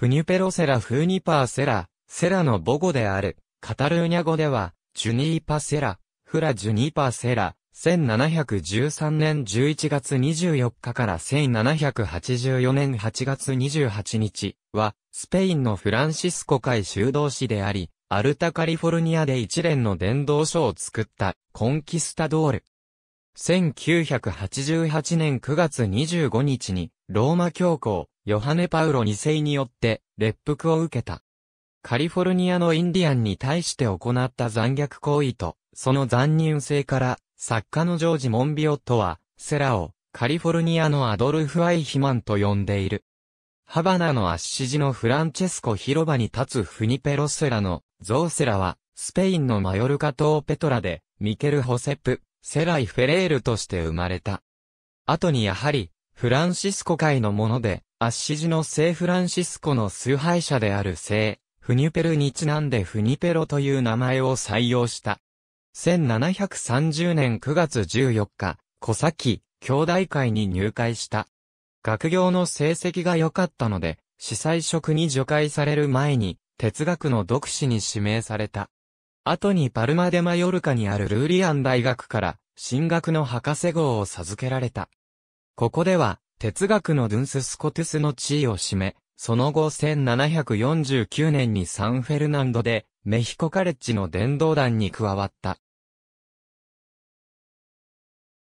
フニュペロセラフーニパーセラ、セラの母語である、カタルーニャ語では、ジュニーパセラ、フラジュニーパセラ、1713年11月24日から1784年8月28日は、スペインのフランシスコ会修道士であり、アルタカリフォルニアで一連の伝道書を作ったコンキスタドール。1988年9月25日にローマ教皇ヨハネ・パウロ2世によって、列服を受けた。カリフォルニアのインディアンに対して行った残虐行為と、その残忍性から、作家のジョージ・モンビオットは、セラを、カリフォルニアのアドルフ・アイヒマンと呼んでいる。ハバナのアッシジのフランチェスコ広場に立つフニペロ・セラの、ゾーセラは、スペインのマヨルカ島ペトラで、ミケル・ホセプ、セライ・フェレールとして生まれた。後にやはり、フランシスコ界のもので、アッシジの聖フランシスコの崇拝者である聖、フニュペルにちなんでフニペロという名前を採用した。1730年9月14日、小崎、兄弟会に入会した。学業の成績が良かったので、司祭職に除外される前に、哲学の読士に指名された。後にパルマデマヨルカにあるルーリアン大学から、進学の博士号を授けられた。ここでは、哲学のドゥンス・スコテスの地位を占め、その後1749年にサンフェルナンドで、メヒコカレッジの伝道団に加わった。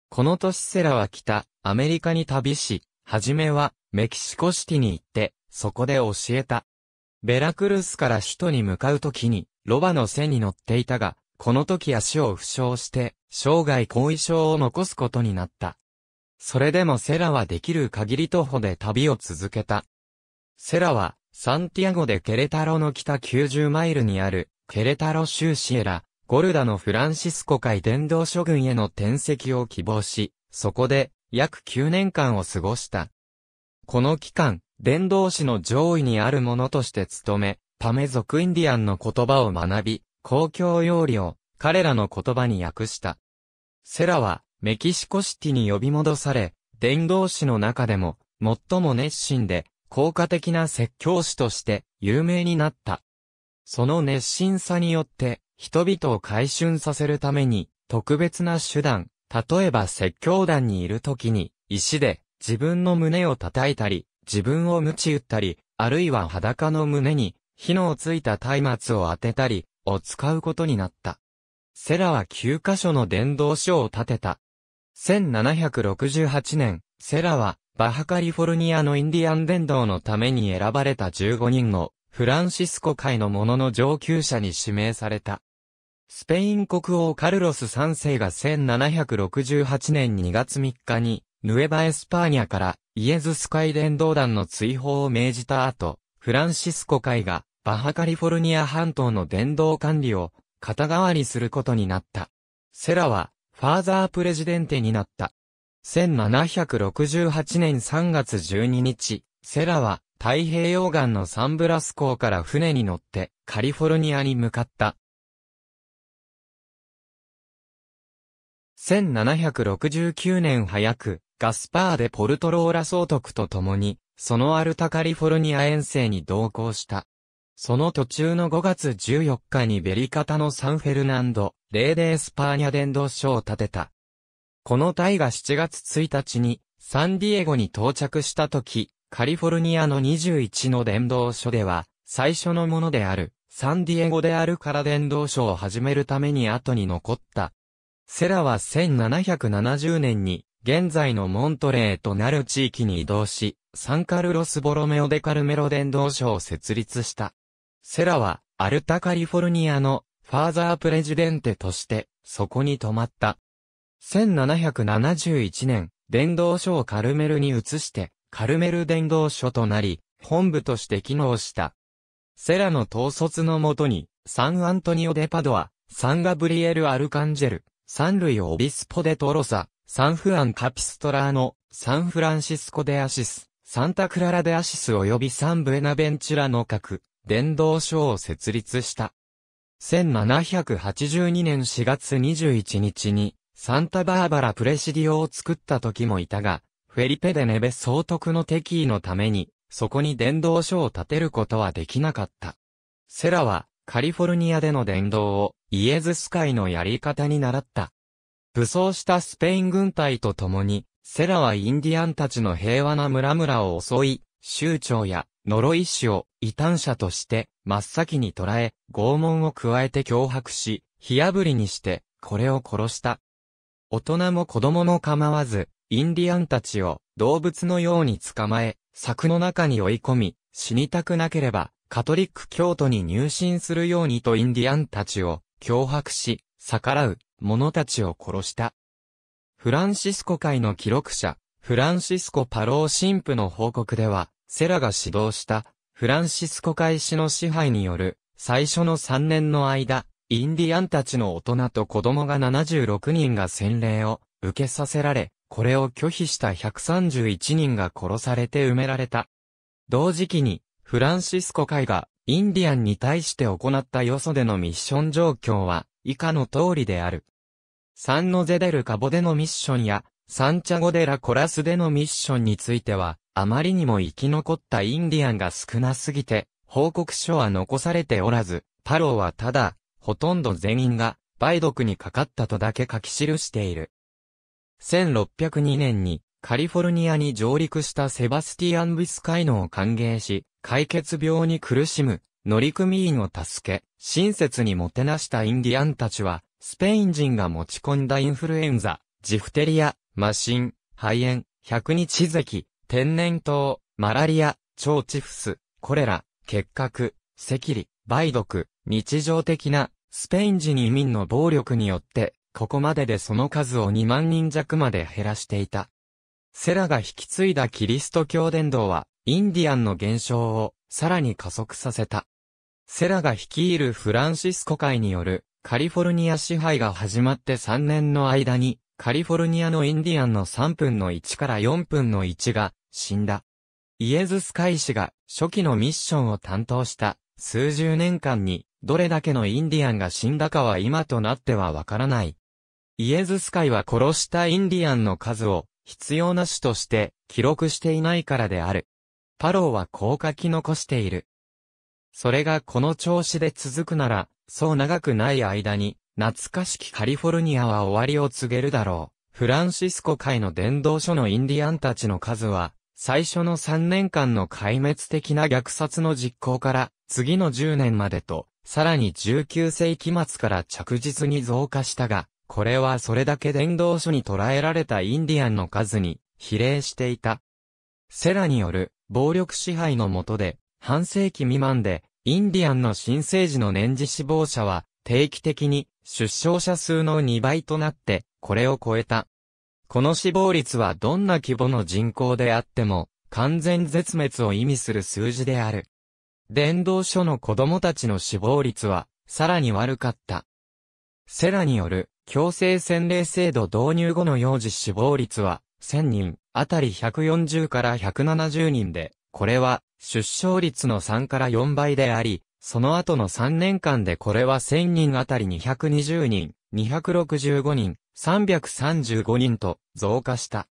この年セラは北、アメリカに旅し、はじめは、メキシコシティに行って、そこで教えた。ベラクルスから首都に向かうときに、ロバの背に乗っていたが、この時足を負傷して、生涯後遺症を残すことになった。それでもセラはできる限り徒歩で旅を続けた。セラは、サンティアゴでケレタロの北90マイルにある、ケレタロ州シエラ、ゴルダのフランシスコ海伝道諸軍への転籍を希望し、そこで、約9年間を過ごした。この期間、伝道師の上位にある者として務め、パメ族インディアンの言葉を学び、公共要理を彼らの言葉に訳した。セラはメキシコシティに呼び戻され、伝道師の中でも、最も熱心で、効果的な説教師として有名になった。その熱心さによって、人々を改春させるために、特別な手段、例えば説教団にいる時に、石で自分の胸を叩いたり、自分を鞭打ったり、あるいは裸の胸に火のついた松明を当てたり、を使うことになった。セラは9カ所の伝道書を建てた。1768年、セラは、バハカリフォルニアのインディアン伝道のために選ばれた15人の、フランシスコ会のものの上級者に指名された。スペイン国王カルロス3世が1768年2月3日に、ヌエバエスパーニャからイエズス会伝道団の追放を命じた後、フランシスコ会がバハカリフォルニア半島の伝道管理を肩代わりすることになった。セラはファーザープレジデンテになった。1768年3月12日、セラは太平洋岸のサンブラス港から船に乗ってカリフォルニアに向かった。1769年早く、ガスパーでポルトローラ総督と共に、そのアルタカリフォルニア遠征に同行した。その途中の5月14日にベリカタのサンフェルナンド、レーデースパーニャ伝道所を建てた。この隊が7月1日にサンディエゴに到着した時、カリフォルニアの21の伝道所では、最初のものである、サンディエゴであるから伝道所を始めるために後に残った。セラは1770年に、現在のモントレーとなる地域に移動し、サンカルロス・ボロメオ・デ・カルメロ伝道所を設立した。セラは、アルタカリフォルニアの、ファーザープレジデンテとして、そこに泊まった。1771年、伝道書をカルメルに移して、カルメル伝道書となり、本部として機能した。セラの統率のもとに、サンアントニオ・デ・パドア、サンガブリエル・アルカンジェル、サンルイ・オビスポ・デ・トロサ、サンフアン・カピストラーノ、サンフランシスコ・デ・アシス、サンタクララ・デ・アシス及びサンブエナベンチュラの各伝道書を設立した。1782年4月21日に、サンタバーバラプレシディオを作った時もいたが、フェリペ・デネベ総督の敵意のために、そこに伝道書を建てることはできなかった。セラは、カリフォルニアでの伝道を、イエズス会のやり方に習った。武装したスペイン軍隊と共に、セラはインディアンたちの平和な村々を襲い、州長や呪い師を異端者として真っ先に捕らえ、拷問を加えて脅迫し、火炙りにして、これを殺した。大人も子供も構わず、インディアンたちを動物のように捕まえ、柵の中に追い込み、死にたくなければ、カトリック教徒に入信するようにとインディアンたちを脅迫し、逆らう者たちを殺した。フランシスコ会の記録者、フランシスコ・パロー神父の報告では、セラが死亡したフランシスコ会氏の支配による最初の3年の間、インディアンたちの大人と子供が76人が洗礼を受けさせられ、これを拒否した131人が殺されて埋められた。同時期に、フランシスコ会がインディアンに対して行ったよそでのミッション状況は以下の通りである。サンノゼデルカボでのミッションや、サンチャゴデラコラスでのミッションについては、あまりにも生き残ったインディアンが少なすぎて、報告書は残されておらず、パローはただ、ほとんど全員が、梅毒にかかったとだけ書き記している。1602年に、カリフォルニアに上陸したセバスティアン・ビスカイノを歓迎し、解決病に苦しむ、乗組員を助け、親切にもてなしたインディアンたちは、スペイン人が持ち込んだインフルエンザ、ジフテリア、マシン、肺炎、百日咳、天然痘、マラリア、腸チフス、コレラ、結核、赤痢、梅毒、日常的な、スペイン人移民の暴力によって、ここまででその数を2万人弱まで減らしていた。セラが引き継いだキリスト教伝道は、インディアンの減少を、さらに加速させた。セラが率いるフランシスコ会による、カリフォルニア支配が始まって3年の間に、カリフォルニアのインディアンの3分の1から4分の1が死んだ。イエズス会士が初期のミッションを担当した数十年間にどれだけのインディアンが死んだかは今となってはわからない。イエズス会は殺したインディアンの数を必要な種として記録していないからである。パローはこう書き残している。それがこの調子で続くなら、そう長くない間に、懐かしきカリフォルニアは終わりを告げるだろう。フランシスコ会の伝道書のインディアンたちの数は、最初の3年間の壊滅的な虐殺の実行から、次の10年までと、さらに19世紀末から着実に増加したが、これはそれだけ伝道書に捉えられたインディアンの数に比例していた。セラによる暴力支配の下で、半世紀未満で、インディアンの新生児の年次死亡者は定期的に出生者数の2倍となって、これを超えた。この死亡率はどんな規模の人口であっても、完全絶滅を意味する数字である。伝道書の子供たちの死亡率は、さらに悪かった。セラによる、強制洗礼制度導入後の幼児死亡率は、1000人、あたり140から170人で、これは、出生率の3から4倍であり、その後の3年間でこれは1000人あたり220人、265人、335人と増加した。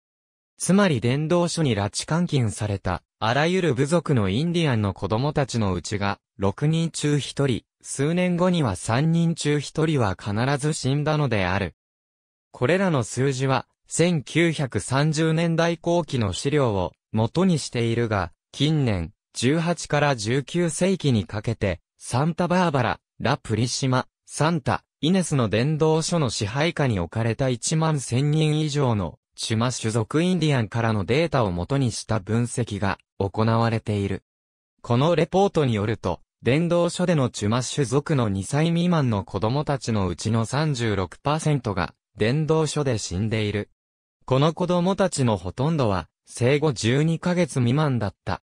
つまり伝道書に拉致監禁された、あらゆる部族のインディアンの子供たちのうちが、6人中1人、数年後には3人中1人は必ず死んだのである。これらの数字は、1930年代後期の資料を元にしているが、近年、18から19世紀にかけて、サンタバーバラ、ラプリシマ、サンタ、イネスの伝道書の支配下に置かれた1万1000人以上の、チュマ種族インディアンからのデータを元にした分析が行われている。このレポートによると、伝道書でのチュマ種族の2歳未満の子供たちのうちの36%が、伝道書で死んでいる。この子供たちのほとんどは、生後12ヶ月未満だった。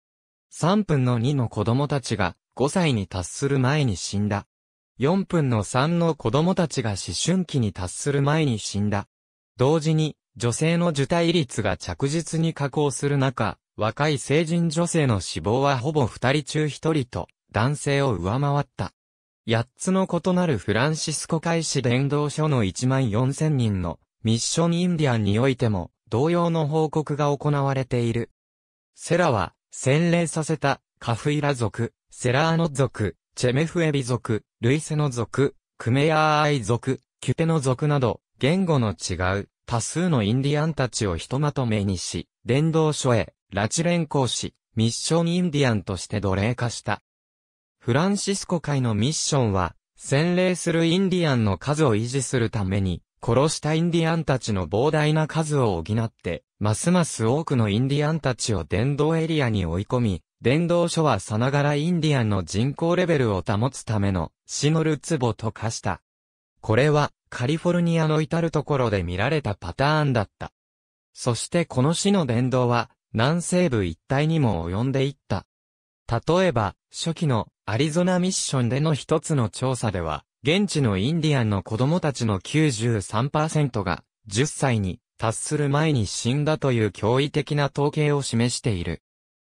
3分の2の子供たちが5歳に達する前に死んだ。4分の3の子供たちが思春期に達する前に死んだ。同時に、女性の受胎率が着実に下降する中、若い成人女性の死亡はほぼ2人中1人と、男性を上回った。8つの異なるフランシスコ開始伝道書の1万4000人のミッションインディアンにおいても同様の報告が行われている。セラは洗礼させた、カフイラ族、セラーノ族、チェメフエビ族、ルイセノ族、クメヤーアイ族、キュペノ族など、言語の違う、多数のインディアンたちをひとまとめにし、伝道書へ、拉致連行し、ミッションインディアンとして奴隷化した。フランシスコ会のミッションは、洗礼するインディアンの数を維持するために、殺したインディアンたちの膨大な数を補って、ますます多くのインディアンたちを電動エリアに追い込み、伝道所はさながらインディアンの人口レベルを保つための死のるツボと化した。これはカリフォルニアの至るところで見られたパターンだった。そしてこの死の殿堂は南西部一帯にも及んでいった。例えば初期のアリゾナミッションでの一つの調査では現地のインディアンの子供たちの93%が10歳に達する前に死んだという驚異的な統計を示している。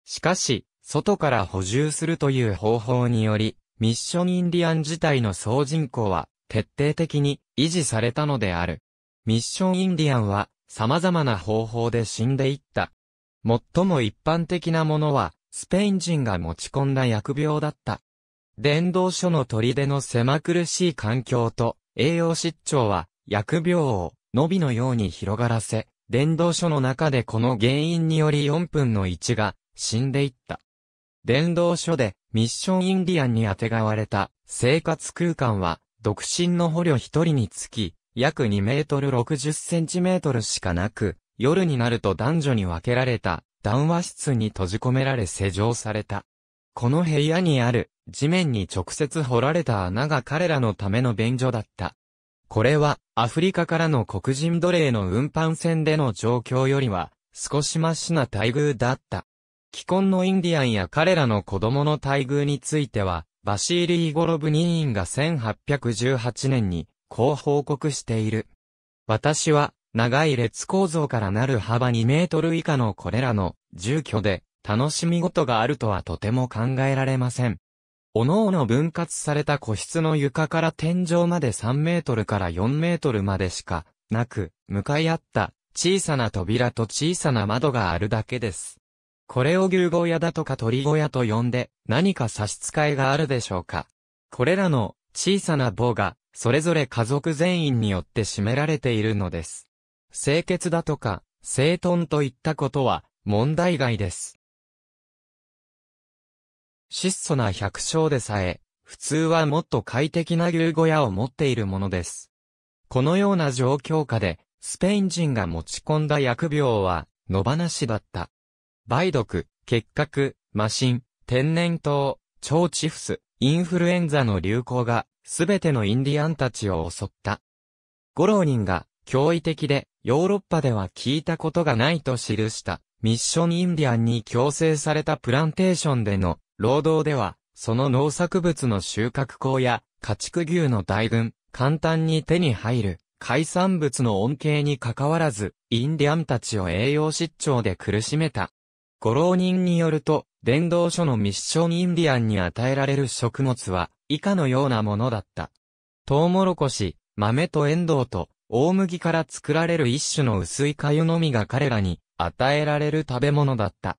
しかし、外から補充するという方法により、ミッションインディアン自体の総人口は徹底的に維持されたのである。ミッションインディアンは様々な方法で死んでいった。最も一般的なものは、スペイン人が持ち込んだ疫病だった。伝道所の砦の狭苦しい環境と、栄養失調は、薬病を、伸びのように広がらせ、伝道所の中でこの原因により4分の1が、死んでいった。伝道所で、ミッションインディアンにあてがわれた、生活空間は、独身の捕虜1人につき、約2メートル60センチメートルしかなく、夜になると男女に分けられた、談話室に閉じ込められ施錠された。この部屋にある、地面に直接掘られた穴が彼らのための便所だった。これは、アフリカからの黒人奴隷の運搬船での状況よりは、少しマシな待遇だった。既婚のインディアンや彼らの子供の待遇については、バシーリー・ゴロブニーンが1818年に、こう報告している。私は、長い列構造からなる幅2メートル以下のこれらの住居で、楽しみごとがあるとはとても考えられません。おのおの分割された個室の床から天井まで3メートルから4メートルまでしかなく、向かい合った小さな扉と小さな窓があるだけです。これを牛小屋だとか鳥小屋と呼んで何か差し支えがあるでしょうか。これらの小さな棒がそれぞれ家族全員によって占められているのです。清潔だとか、整頓といったことは問題外です。質素な百姓でさえ、普通はもっと快適な牛小屋を持っているものです。このような状況下で、スペイン人が持ち込んだ疫病は、野放しだった。梅毒、結核、麻疹、天然痘、腸チフス、インフルエンザの流行が、すべてのインディアンたちを襲った。ゴローニンが、驚異的で、ヨーロッパでは聞いたことがないと記した、ミッションインディアンに強制されたプランテーションでの労働では、その農作物の収穫口や、家畜牛の大群、簡単に手に入る、海産物の恩恵にかかわらず、インディアンたちを栄養失調で苦しめた。ご老人によると、伝道書のミッションインディアンに与えられる食物は、以下のようなものだった。トウモロコシ、豆とエンドウと、大麦から作られる一種の薄い粥のみが彼らに与えられる食べ物だった。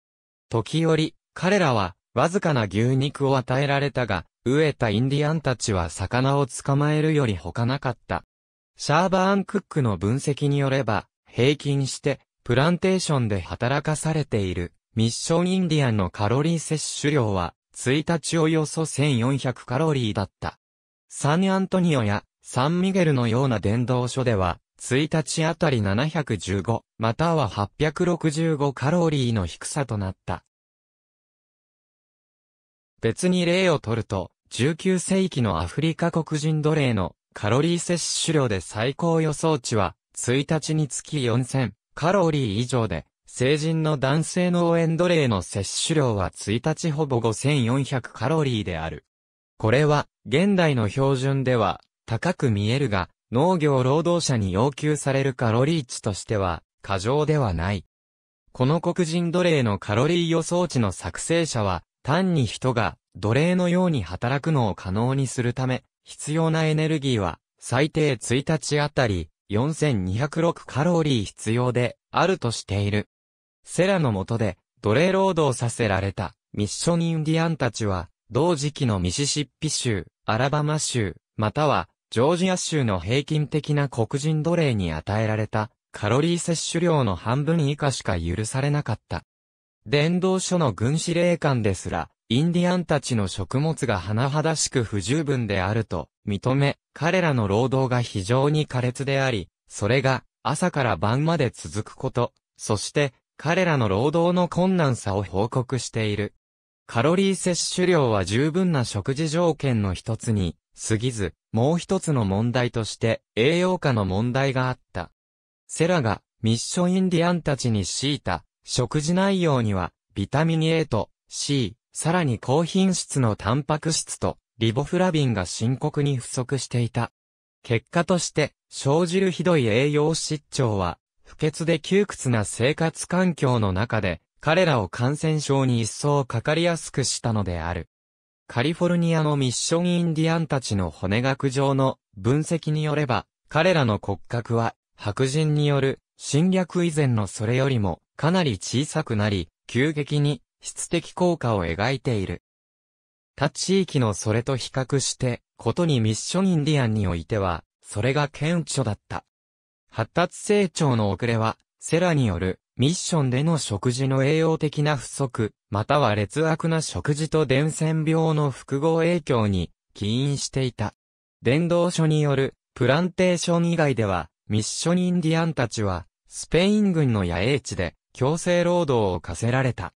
時折、彼らはわずかな牛肉を与えられたが、飢えたインディアンたちは魚を捕まえるより他なかった。シャーバーン・クックの分析によれば、平均して、プランテーションで働かされている、ミッションインディアンのカロリー摂取量は、1日およそ1400カロリーだった。サンアントニオやサンミゲルのような伝道書では、1日あたり715、または865カロリーの低さとなった。別に例をとると、19世紀のアフリカ黒人奴隷のカロリー摂取量で最高予想値は、1日につき4000カロリー以上で、成人の男性の応援奴隷の摂取量は1日ほぼ5400カロリーである。これは、現代の標準では、高く見えるが、農業労働者に要求されるカロリー値としては、過剰ではない。この黒人奴隷のカロリー予想値の作成者は、単に人が奴隷のように働くのを可能にするため、必要なエネルギーは最低1日あたり4206カロリー必要であるとしている。セラの下で奴隷労働させられたミッションインディアンたちは同時期のミシシッピ州、アラバマ州、またはジョージア州の平均的な黒人奴隷に与えられたカロリー摂取量の半分以下しか許されなかった。伝道所の軍司令官ですら、インディアンたちの食物が甚だしく不十分であると認め、彼らの労働が非常に苛烈であり、それが朝から晩まで続くこと、そして彼らの労働の困難さを報告している。カロリー摂取量は十分な食事条件の一つに過ぎず、もう一つの問題として栄養価の問題があった。セラがミッションインディアンたちに敷いた食事内容には、ビタミン A と C、さらに高品質のタンパク質とリボフラビンが深刻に不足していた。結果として、生じるひどい栄養失調は、不潔で窮屈な生活環境の中で、彼らを感染症に一層かかりやすくしたのである。カリフォルニアのミッションインディアンたちの骨学上の分析によれば、彼らの骨格は白人による侵略以前のそれよりもかなり小さくなり、急激に質的効果を描いている。他地域のそれと比較して、ことにミッションインディアンにおいては、それが顕著だった。発達成長の遅れは、セラによるミッションでの食事の栄養的な不足、または劣悪な食事と伝染病の複合影響に起因していた。伝道書によるプランテーション以外では、ミッションインディアンたちは、スペイン軍の野営地で、強制労働を課せられた。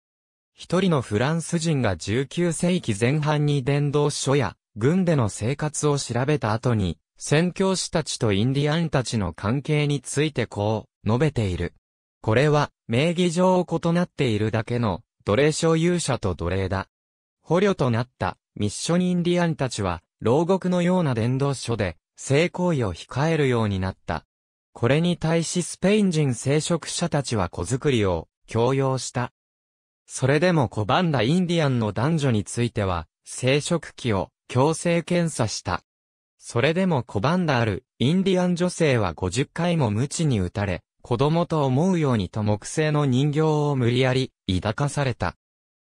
一人のフランス人が19世紀前半に伝道書や軍での生活を調べた後に、宣教師たちとインディアンたちの関係についてこう述べている。これは名義上異なっているだけの奴隷所有者と奴隷だ。捕虜となったミッションインディアンたちは牢獄のような伝道書で性行為を控えるようになったこれに対しスペイン人聖職者たちは子作りを強要した。それでも拒んだインディアンの男女については、生殖器を強制検査した。それでも拒んだあるインディアン女性は50回も無知に打たれ、子供と思うようにと木製の人形を無理やり抱かされた。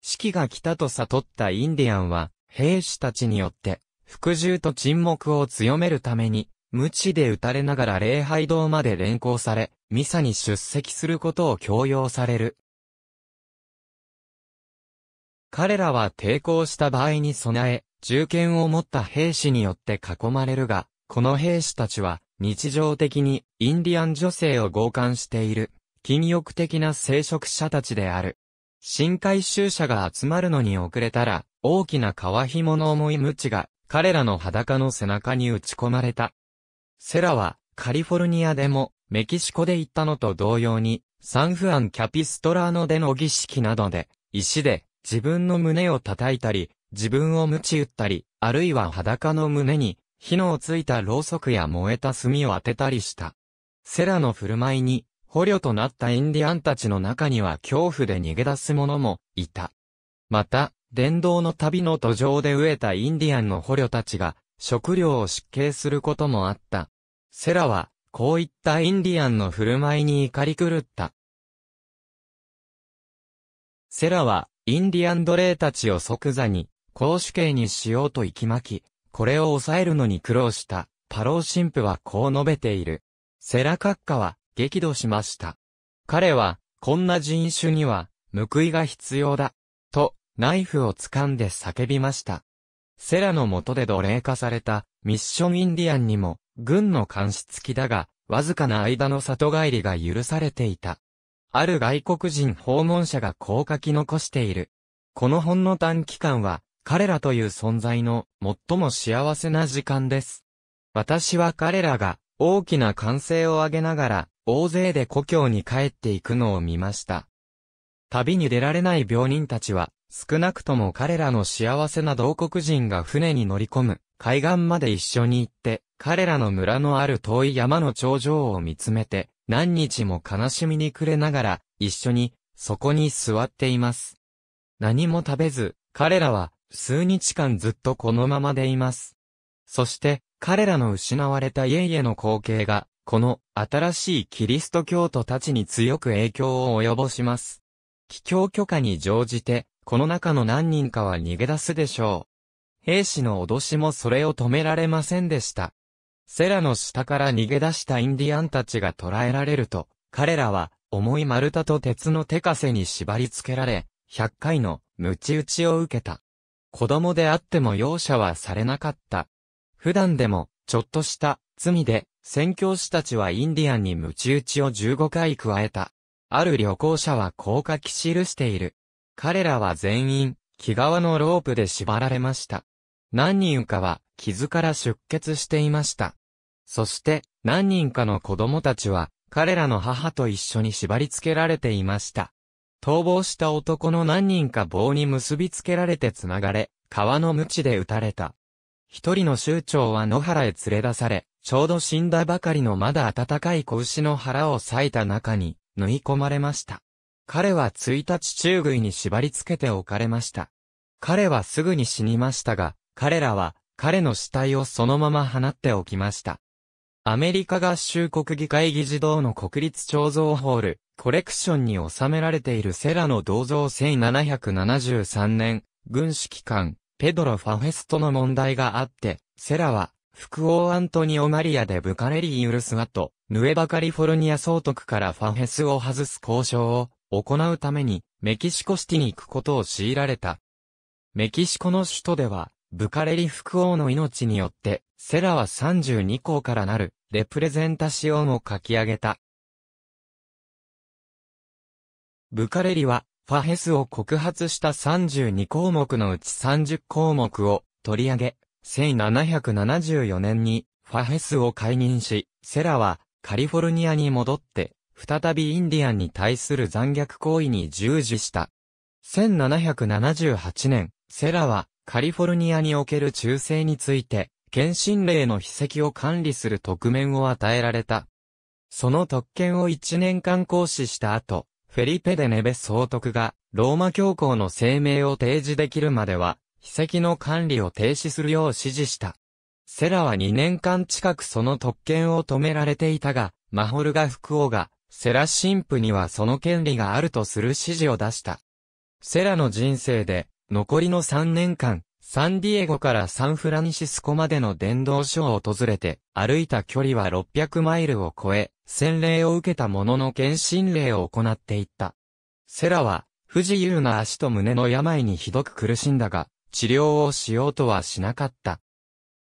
死期が来たと悟ったインディアンは、兵士たちによって、服従と沈黙を強めるために、無知で打たれながら礼拝堂まで連行され、ミサに出席することを強要される。彼らは抵抗した場合に備え、銃剣を持った兵士によって囲まれるが、この兵士たちは日常的にインディアン女性を強姦している、禁欲的な聖職者たちである。新回収者が集まるのに遅れたら、大きな皮紐の重い無知が、彼らの裸の背中に打ち込まれた。セラは、カリフォルニアでも、メキシコで行ったのと同様に、サンフアン・キャピストラーノでの儀式などで、石で、自分の胸を叩いたり、自分を鞭打ったり、あるいは裸の胸に、火のついたろうそくや燃えた炭を当てたりした。セラの振る舞いに、捕虜となったインディアンたちの中には恐怖で逃げ出す者もいた。また、伝道の旅の途上で飢えたインディアンの捕虜たちが、食料を失敬することもあった。セラは、こういったインディアンの振る舞いに怒り狂った。セラは、インディアン奴隷たちを即座に、公主刑にしようと息巻き、これを抑えるのに苦労した、パロー神父はこう述べている。セラ閣下は、激怒しました。彼は、こんな人種には、報いが必要だ、と、ナイフを掴んで叫びました。セラの下で奴隷化されたミッションインディアンにも軍の監視付きだが、わずかな間の里帰りが許されていた。ある外国人訪問者がこう書き残している。このほんの短期間は、彼らという存在の最も幸せな時間です。私は彼らが大きな歓声を上げながら大勢で故郷に帰っていくのを見ました。旅に出られない病人たちは少なくとも彼らの幸せな同国人が船に乗り込む、海岸まで一緒に行って、彼らの村のある遠い山の頂上を見つめて、何日も悲しみに暮れながら、一緒に、そこに座っています。何も食べず、彼らは、数日間ずっとこのままでいます。そして、彼らの失われた家々の光景が、この新しいキリスト教徒たちに強く影響を及ぼします。帰郷許可に乗じて、この中の何人かは逃げ出すでしょう。兵士の脅しもそれを止められませんでした。セラの下から逃げ出したインディアンたちが捕らえられると、彼らは重い丸太と鉄の手枷に縛り付けられ、100回の鞭打ちを受けた。子供であっても容赦はされなかった。普段でも、ちょっとした罪で、宣教師たちはインディアンに鞭打ちを15回加えた。ある旅行者はこう書き記している。彼らは全員、木側のロープで縛られました。何人かは、傷から出血していました。そして、何人かの子供たちは、彼らの母と一緒に縛り付けられていました。逃亡した男の何人か棒に結び付けられて繋がれ、川の鞭で撃たれた。一人の州長は野原へ連れ出され、ちょうど死んだばかりのまだ暖かい子牛の腹を裂いた中に、縫い込まれました。彼は1日中軍に縛り付けておかれました。彼はすぐに死にましたが、彼らは彼の死体をそのまま放っておきました。アメリカ合衆国議会議事堂の国立彫像ホール、コレクションに収められているセラの銅像1773年、軍指揮官、ペドロ・ファフェストの問題があって、セラは、副王アントニオ・マリアでブカレリー・ウルスワと、ヌエバ・カリフォルニア総督からファフェスを外す交渉を行うためにメキシコシティに行くことを強いられた。メキシコの首都では、ブカレリ副王の命によって、セラは32校からなる、レプレゼンタシオンを書き上げた。ブカレリは、ファヘスを告発した32項目のうち30項目を取り上げ、1774年にファヘスを解任し、セラはカリフォルニアに戻って再びインディアンに対する残虐行為に従事した。1778年、セラは、カリフォルニアにおける忠誠について、献身令の秘跡を管理する特面を与えられた。その特権を1年間行使した後、フェリペ・デ・ネベ総督が、ローマ教皇の声明を提示できるまでは、秘跡の管理を停止するよう指示した。セラは2年間近くその特権を止められていたが、マホルガ福王がセラ神父にはその権利があるとする指示を出した。セラの人生で、残りの3年間、サンディエゴからサンフランシスコまでの伝道所を訪れて、歩いた距離は600マイルを超え、洗礼を受けた者の献身礼を行っていった。セラは、不自由な足と胸の病にひどく苦しんだが、治療をしようとはしなかった。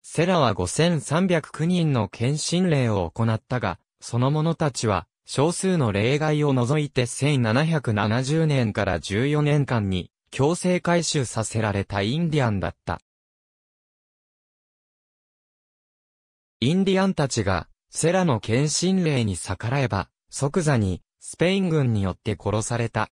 セラは5309人の献身礼を行ったが、その者たちは、少数の例外を除いて1770年から14年間に強制回収させられたインディアンだった。インディアンたちがセラの献身令に逆らえば即座にスペイン軍によって殺された。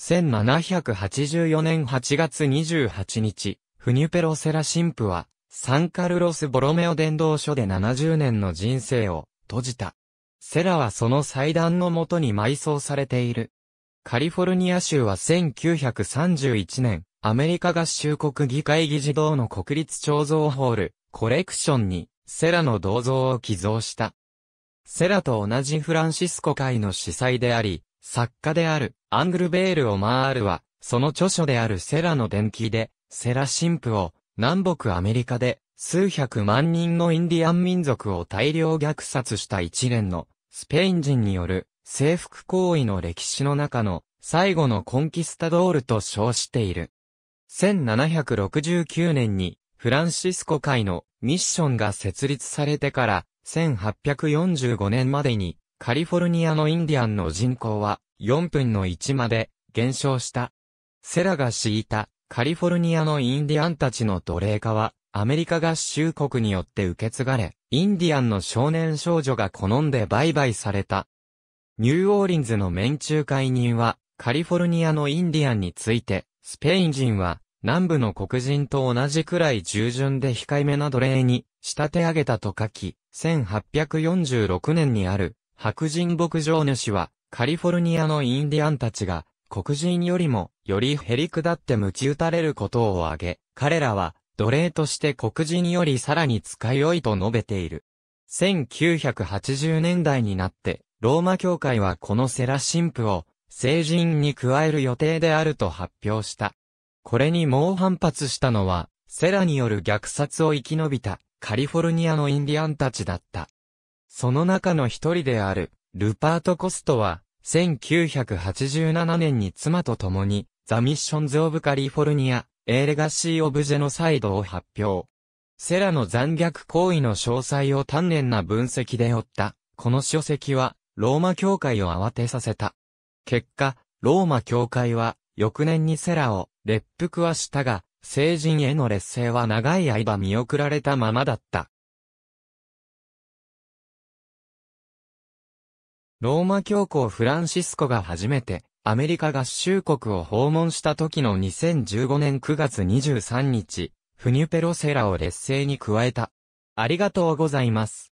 1784年8月28日、フニュペロセラ神父はサンカルロス・ボロメオ伝道所で70年の人生を閉じた。セラはその祭壇のもとに埋葬されている。カリフォルニア州は1931年、アメリカ合衆国議会議事堂の国立彫像ホール、コレクションに、セラの銅像を寄贈した。セラと同じフランシスコ会の司祭であり、作家である、アングルベール・オマールは、その著書であるセラの伝記で、セラ神父を、南北アメリカで、数百万人のインディアン民族を大量虐殺した一連のスペイン人による征服行為の歴史の中の最後のコンキスタドールと称している。1769年にフランシスコ会のミッションが設立されてから1845年までにカリフォルニアのインディアンの人口は4分の1まで減少した。セラが敷いたカリフォルニアのインディアンたちの奴隷化はアメリカ合衆国によって受け継がれ、インディアンの少年少女が好んで売買された。ニューオーリンズの面中会人は、カリフォルニアのインディアンについて、スペイン人は、南部の黒人と同じくらい従順で控えめな奴隷に仕立て上げたと書き、1846年にある白人牧場主はカリフォルニアのインディアンたちが黒人よりもよりへり下って鞭打たれることを挙げ、彼らは奴隷として黒人よりさらに使い良いと述べている。1980年代になって、ローマ教会はこのセラ神父を、聖人に加える予定であると発表した。これに猛反発したのは、セラによる虐殺を生き延びた、カリフォルニアのインディアンたちだった。その中の一人である、ルパート・コストは、1987年に妻と共に、ザ・ミッションズ・オブ・カリフォルニア、A Legacy of Genocide を発表。セラの残虐行為の詳細を丹念な分析で追った。この書籍は、ローマ教会を慌てさせた。結果、ローマ教会は、翌年にセラを、列服はしたが、聖人への劣勢は長い間見送られたままだった。ローマ教皇フランシスコが初めて、アメリカ合衆国を訪問した時の2015年9月23日、フニュペロセラを劣勢に加えた。ありがとうございます。